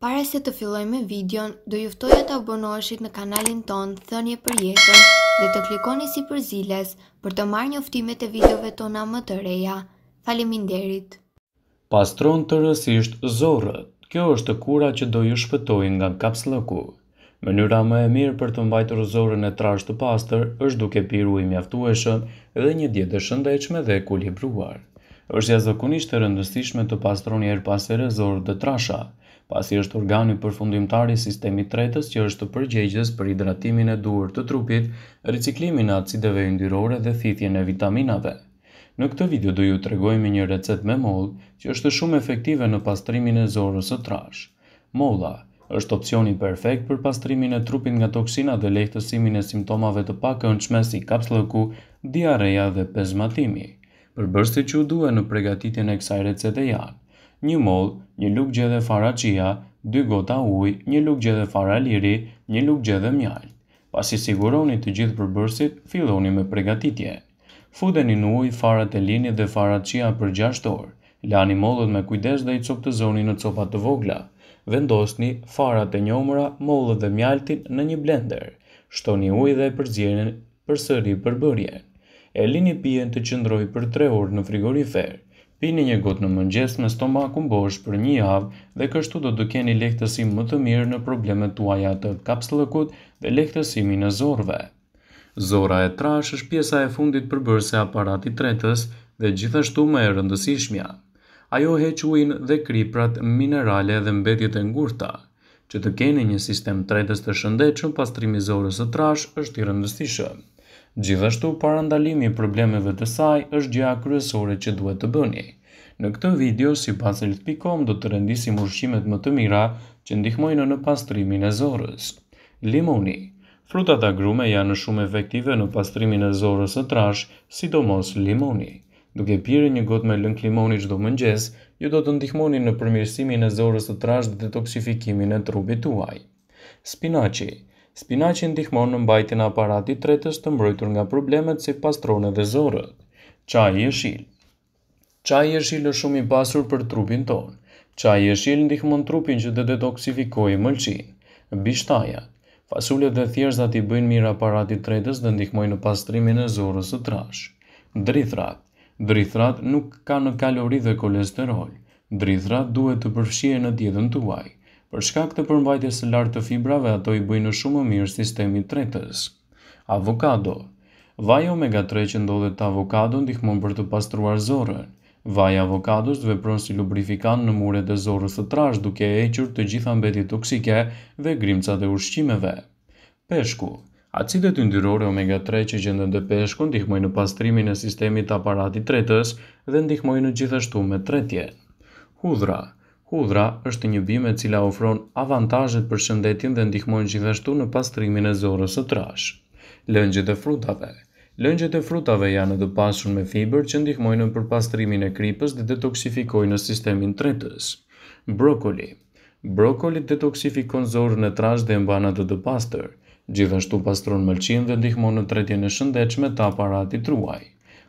Pare se të filloj me videon, do e të abonoheshit në kanalin ton Thënje për jetën dhe të klikoni si për ziles për të marrë njoftimet e videove tona më të reja. Faleminderit. Pastron të rësisht zorët, kjo është kura që do ju shpëtoj nga lëku. Mënyra më e mirë për të mbajtur zorën e trash të pastër është duke piru i mjaftueshëm dhe një djetë shëndechme dhe bruar. është jazëkunisht e rëndësishme të pastroni e rëpasere zorë dhe trasha, pasi është organi përfundimtar i sistemit tretës që është përgjegjës për hidratimin e duhur të trupit, riciklimin e acideve yndyrore dhe thithjen e vitaminave. Në këtë video do ju të regojme një recet me mollë që është shumë efektive në pastrimin e zorës së trash. Molla është opcioni perfekt për pastrimin e trupin nga toksina dhe lehtësimin e simptomave të pakë në si kapsllëku, diareja dhe pezmatimi. Për që u duhe në pregatitin e kësaj recet e janë, një mol, një luk gjedhe fara qia, dy gota uj, një luk gjedhe fara liri, një luk gjedhe mjalt. Pas i siguroni të gjithë përbërsit, filloni me pregatitje. Fudeni në uj, fara të lini dhe fara qia për 6 orë. Lani mollët me kujdes dhe i copë të zoni në copat të vogla. Vendosni fara të njomra, mollët dhe mjaltin në një blender. Shtoni uj dhe përzjenin për sëri përbërje. E lini pijen të qëndroj për 3 orë në frigorifer pini një gotë në mëngjes me stomakun bosh për një javë dhe kështu do të keni lehtësi më të mirë në problemet tuaja të kapsllëkut dhe lehtësimin në zorve. Zora e trash është pjesa e fundit bërse aparatit tretës dhe gjithashtu më e rëndësishmja. Ajo heq ujin dhe kriprat minerale dhe mbetjet e ngurta. Që të keni një sistem tretës të shëndetshëm pastrimi zorës së trash është i rëndësishëm. Gjithashtu, para ndalimi i problemeve të saj është gjëja kryesore që duhet të bëni. Në këtë video, si pas Health.com, do të rendisim ushqimet më të mira që ndihmojnë në pastrimin e zorës. Limoni Frutat agrume janë shumë efektive në pastrimin e zorës së trash, sidomos limoni. Duke pirë një gotë me lëng limoni çdo mëngjes, ju do të ndihmoni në përmirësimin e zorës së trash dhe detoksifikimin e trupit tuaj. Spinaqi spinaci ndihmon në mbajtjen e aparatit tretës të mbrojtur nga problemet si pastrone dhe zorrët. Çaji i jeshil. Çaji i jeshil është shumë i pasur për trupin tonë. Çaji i jeshil ndihmon trupin që të detoksifikojë mëlçin. Bishtaja. Fasulet dhe thjerzat i bëjnë mirë aparatit tretës dhe ndihmojnë në pastrimin e zorrës së trash. Drithrat. Drithrat nuk kanë kalori dhe kolesterol. Drithrat duhet të përfshihen në dietën tuaj. Për shkak të përmbajtjes së lartë të fibrave, ato i bëjnë shumë mirë sistemin tretës. Avokado. Vaj omega 3 që ndodhet të avokado ndihmon për të pastruar zorrën. Vaji i avokados vepron si lubrifikant në muret e zorrës së trash, duke e hequr të gjitha mbetjet toksike dhe grimca e ushqimeve. Peshku. Acidet ndyrore omega 3 që gjenden dhe peshku ndihmojnë në pastrimin e sistemit aparati tretës dhe ndihmojnë në gjithashtu me tretje. Hudra. Hudhra është një bimë e cila ofron avantazhet për shëndetin dhe ndihmon gjithashtu në pastrimin e zorrës së trash. Lëngjet e frutave Lëngjet e frutave janë të pasur me fiber që ndihmojnë për pastrimin e kripës dhe detoksifikojnë në sistemin tretës. Brokoli Brokoli detoksifikon zorrën e trash dhe mbana të të pastër. Gjithashtu pastron mëlqin dhe ndihmon në tretjen e shëndetshme të aparatit ruaj.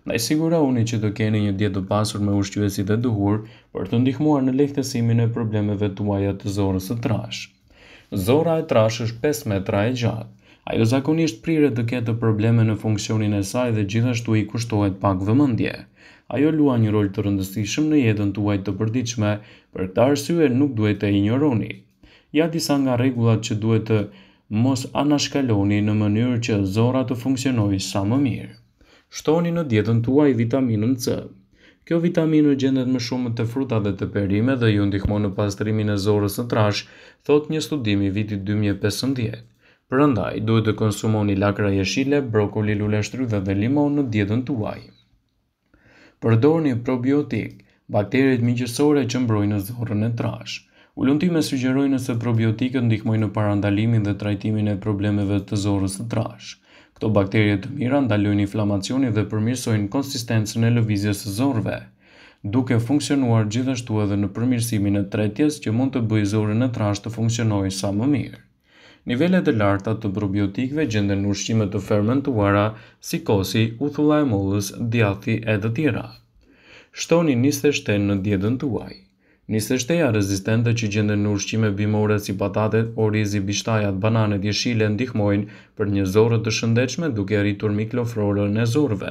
Në sigura uni që të keni një djetë të pasur me ushqyvesi dhe duhur për të ndihmuar në lehtesimin e problemeve të uajat të zorës të trash. Zora e trash është 5 metra e gjatë. Ajo zakonisht prire të kete probleme në funksionin e saj dhe gjithashtu i kushtohet pak vëmëndje. Ajo lua një rol të rëndësishëm në jetën të uajt të përdiqme, për këta arsye nuk duhet të i njëroni. Ja disa nga regullat që duhet të mos anashkaloni në mënyrë që zora të funksionoj sa më mirë. Shtoni në dietën tuaj vitaminën C. Kjo vitaminë gjendet më shumë të fruta dhe të perime dhe ju ndihmon në pastrimin e zorës në trash, thot një studimi viti 2015. Përëndaj, duhet të konsumoni lakra jeshile, brokoli luleshtry dhe dhe limon në dietën të uaj. Përdor një probiotik, bakterit miqësore që mbrojnë në zorën e trash. Ullëntime sugjerojnë nëse probiotikët ndihmojnë në parandalimin dhe trajtimin e problemeve të zorës të trash. Këto bakterje të mira ndalojnë inflamacionin dhe përmirësojnë konsistencën e lëvizjes së zorrëve, duke funksionuar gjithashtu edhe në përmirësimin e tretjes që mund të bëjë zorrën e trashë të funksionojë sa më mirë. Nivellet e larta të probiotikëve gjenden në ushqime të fermentuara si kosi, uthulla e mollës, djathi e të tjera. Shtoni 20 shtenë në dietën tuaj. Nisë shteja rezistente që gjende në ushqime bimore si patatet, orizi, bishtajat, bananet, jeshile, ndihmojnë për një zorë të shëndechme duke rritur mikloflorën në zorëve.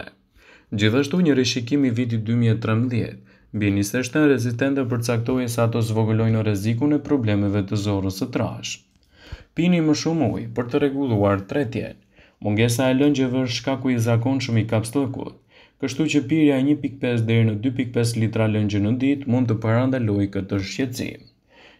Gjithashtu një rishikimi viti 2013, mbi njësë është rezistente për caktojë sa të zvogëlojnë në reziku në problemeve të zorës të trash. Pini më shumë ujë për të regulluar tretjen. Mungesa e lëngjeve është shkaku i zakon shumë i kapstokut. Kështu që pirja e 1.5 deri në 2.5 litra lëngje në ditë mund të parandaloj këtë shqetësi.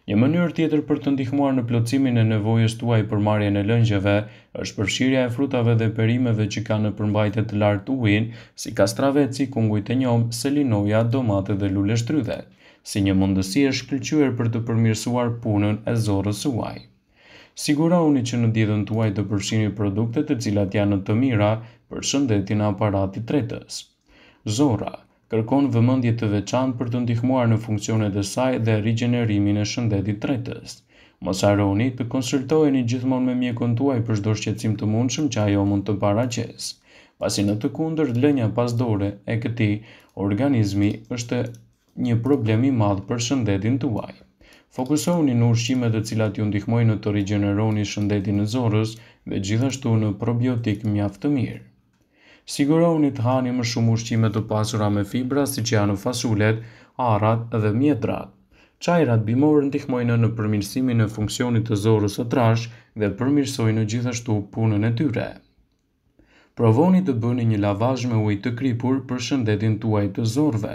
Një mënyrë tjetër për të ndihmuar në plotësimin e nevojës tuaj për marrjen e lëngjeve është përfshirja e frutave dhe perimeve që kanë në përmbajtje të lartë ujin, si kastraveci, kungujt e njom, selinoja, domate dhe lule shtrydhe, si një mundësi e shkëlqyer për të përmirësuar punën e zorrës suaj. Sigurohuni që në dietën tuaj të përfshini produkte të cilat janë të mira për shëndetin e aparatit tretës. Zora kërkon vëmendje të veçantë për të ndihmuar në funksionet e saj dhe rigjenerimin e shëndetit tretës. Mos harroni të konsultoheni gjithmonë me mjekun tuaj për çdo shqetësim të mundshëm që ajo mund të paraqesë. Pasi në të kundër lënia pas dore e këtij organizmi është një problem i madh për shëndetin tuaj. Fokusohuni në ushqime të cilat ju ndihmojnë të rigjeneroni shëndetin e zorrës dhe gjithashtu në probiotik mjaft të mirë. Sigurohuni të hani më shumë ushqime të pasura me fibra siç janë fasulet, arrat dhe mjetrat. Çajrat bimor ndihmojnë në përmirësimin e funksionit të zorrës së trash dhe përmirësojnë gjithashtu punën e tyre. Provoni të bëni një lavazh me ujë të kripur për shëndetin tuaj të zorrëve.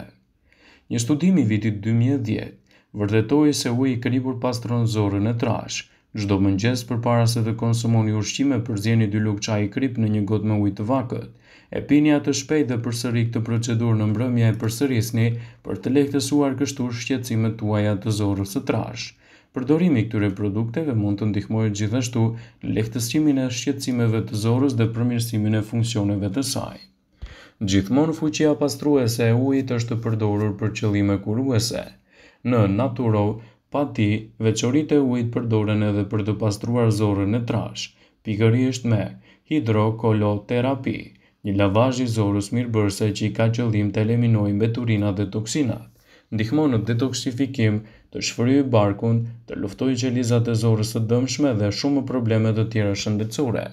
Një studim i vitit 2010 vërtetoi se uji i kripur pastron zorën e trash. Çdo mëngjes përpara se të konsumoni ushqime, dy 2 lugë çaji krip në një gotë me ujë të vakët e pini atë shpejt dhe përsëri këtë procedur në mbrëmja e përsërisni për të lehtësuar kështu të tuaja të zorës të trash. Përdorimi këtyre produkteve mund të ndihmojë gjithashtu në lehtësimin e shqetësimeve të zorës dhe përmirësimin e funksioneve të saj. Gjithmonë fuqia pastruese e ujit është të përdorur për qëllime kuruese. Në naturo, pa ti, veqorit e ujit përdoren edhe për të pastruar zorën e trash, pikërisht me hidrokoloterapi një lavazh i zorrës mirëbërëse që i ka qëllim të eliminojë mbeturinat dhe toksinat. Ndihmon në detoksifikim të shfryrë barkun, të luftojë qelizat e zorrës së dëmshme dhe shumë probleme të tjera shëndetësore.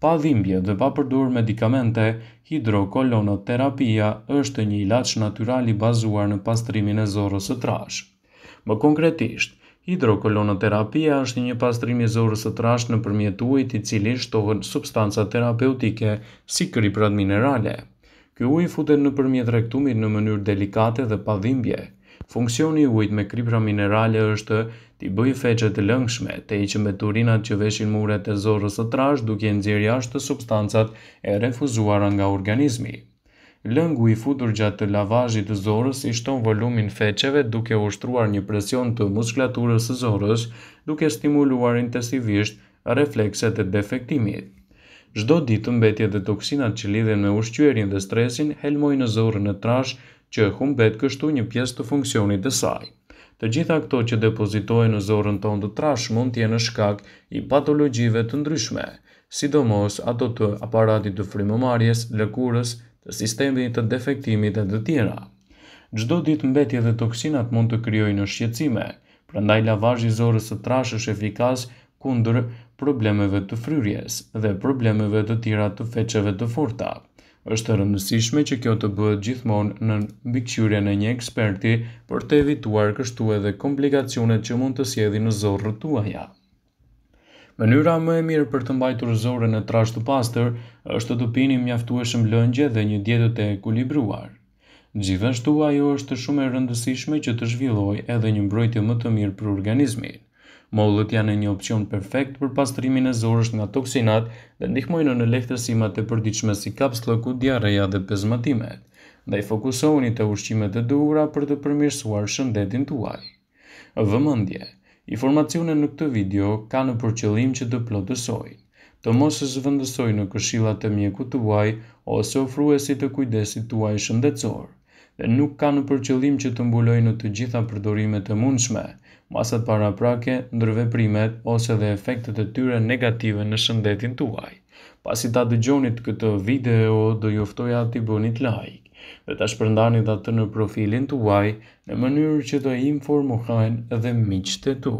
Pa dhimbje dhe pa përdur medikamente, hidrokolonoterapia është një ilaç natyral i bazuar në pastrimin e zorrës së trashë. Më konkretisht, Hidrokolonoterapia është një pastrim i zorrës së trasht në përmjetu ujit i cili shtohen substanca terapeutike si kriprat minerale. Ky uj futet në përmjet rektumit në mënyrë delikate dhe pa dhimbje. Funksioni i ujit me kripra minerale është t'i bëjë feqet të lëngshme, të i që me turinat që veshin muret e zorrës së trash duke nëzirja është substancat e refuzuara nga organizmi. Lëngu i futur gjatë të lavazhit të zorrës i shton volumin feçeve duke ushtruar një presion të muskulaturës së zorrës, duke stimuluar intensivisht reflekset e defektimit. Çdo ditë mbetje dhe toksinat që lidhen me ushqyerin dhe stresin helmojnë në zorrën e trashë që humbet kështu një pjesë të funksionit të saj. Të gjitha këto që depozitohen në zorrën tonë të trash mund të jenë shkak i patologjive të ndryshme, sidomos ato të aparatit të frymëmarrjes, lëkurës sistemi të defektimit e të tjera. Gjdo dit mbetje dhe toksinat mund të kryoj në shqecime, prandaj i zorës të trash është efikas kundër problemeve të fryrjes dhe problemeve të tjera të feqeve të forta. Êshtë rëndësishme që kjo të bëhet gjithmonë në mbikëqyrje në një eksperti për të evituar kështu edhe komplikacionet që mund të sjedhi në zorë të tuaja. Mënyra më e mirë për të mbajtur zore e trashë të është të pini mjaftueshëm lëngje dhe një dietë e ekuilibruar. Gjithashtu ajo është shumë e rëndësishme që të zhvilloj edhe një mbrojtje më të mirë për organizmin. Mollët janë një opcion perfekt për pastrimin e zorës nga toksinat dhe ndihmojnë në lehtësimat e përdiqme si lëku, diareja dhe pezmatimet, dhe i fokusohuni të ushqimet e duhura për të përmirësuar shëndetin tuaj. Vëmëndje, Informacione në këtë video ka në përqëllim që të plotësoj, të mos e në këshilat të mjeku të uaj ose ofruesit të kujdesit të uaj shëndetësor, dhe nuk ka në përqëllim që të mbuloj në të gjitha përdorimet të mundshme, masat para prake, ndërveprimet ose dhe efektet e tyre negative në shëndetin të uaj. Pasi ta dëgjonit këtë video, do juftoja të bënit like dhe të shpërndani dhe të në profilin të uaj në mënyrë që të informohen edhe miqët e të